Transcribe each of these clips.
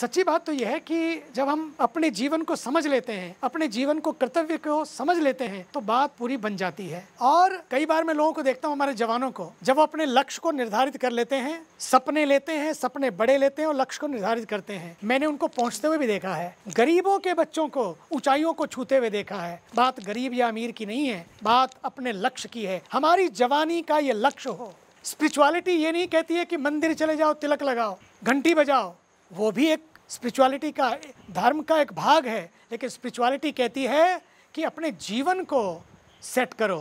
सच्ची बात तो यह है कि जब हम अपने जीवन को समझ लेते हैं अपने जीवन को कर्तव्य को समझ लेते हैं तो बात पूरी बन जाती है और कई बार मैं लोगों को देखता हूँ हमारे जवानों को जब वो अपने लक्ष्य को निर्धारित कर लेते हैं सपने लेते हैं सपने बड़े लेते हैं और लक्ष्य को निर्धारित करते हैं मैंने उनको पहुंचते हुए भी देखा है गरीबों के बच्चों को ऊंचाइयों को छूते हुए देखा है बात गरीब या अमीर की नहीं है बात अपने लक्ष्य की है हमारी जवानी का ये लक्ष्य हो स्पिरिचुअलिटी ये नहीं कहती है कि मंदिर चले जाओ तिलक लगाओ घंटी बजाओ वो भी एक स्पिरिचुअलिटी का धर्म का एक भाग है लेकिन स्पिरिचुअलिटी कहती है कि अपने जीवन को सेट करो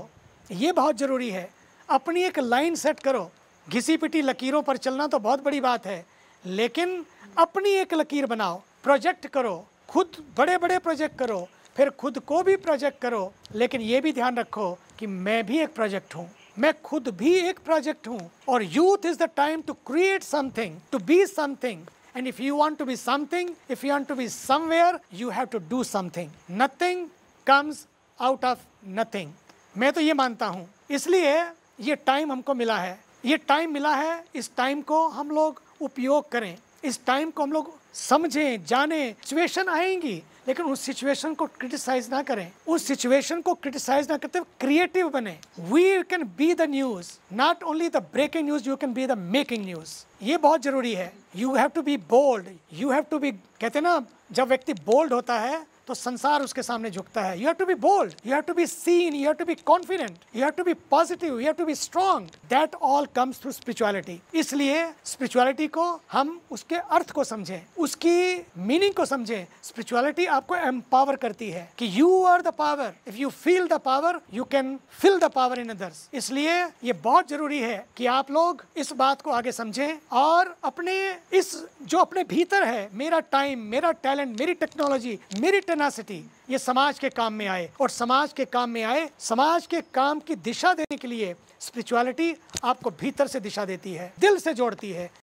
ये बहुत ज़रूरी है अपनी एक लाइन सेट करो घिसी पिटी लकीरों पर चलना तो बहुत बड़ी बात है लेकिन अपनी एक लकीर बनाओ प्रोजेक्ट करो खुद बड़े बड़े प्रोजेक्ट करो फिर खुद को भी प्रोजेक्ट करो लेकिन ये भी ध्यान रखो कि मैं भी एक प्रोजेक्ट हूँ मैं खुद भी एक प्रोजेक्ट हूँ और youth is the time to create something to be something And if you want to be something, if you want to be somewhere, you have to do something. Nothing comes out of nothing. मैं तो ये मानता हूँ इसलिए ये time हमको मिला है ये टाइम मिला है इस टाइम को हम लोग उपयोग करें इस टाइम को हम लोग समझें जाने सिचुएशन आएंगी लेकिन उस सिचुएशन को क्रिटिसाइज ना करें उस सिचुएशन को क्रिटिसाइज ना करते क्रिएटिव बने we can be the news not only the breaking news you can be the making news ये बहुत जरूरी है you have to be bold you have to be कहते ना जब व्यक्ति बोल्ड होता है तो संसार उसके सामने झुकता है you have to be bold you have to be seen you have to be confident you have to be positive you have to be strong that all comes through spirituality इसलिए spirituality को हम उसके अर्थ को समझें उसकी meaning को समझें spirituality आपको एम्पावर करती है कि you are the power if you feel the power you can feel the power in others इसलिए ये बहुत जरूरी है कि आप लोग इस बात को आगे समझें और अपने इस जो अपने भीतर है मेरा टाइम मेरा टैलेंट मेरी टेक्नोलॉजी मेरी टेन टेनासिटी ये समाज के काम में आए और समाज के काम में आए समाज के काम की दिशा देने के लिए स्पिरिचुअलिटी आपको भीतर से दिशा देती है दिल से जोड़ती है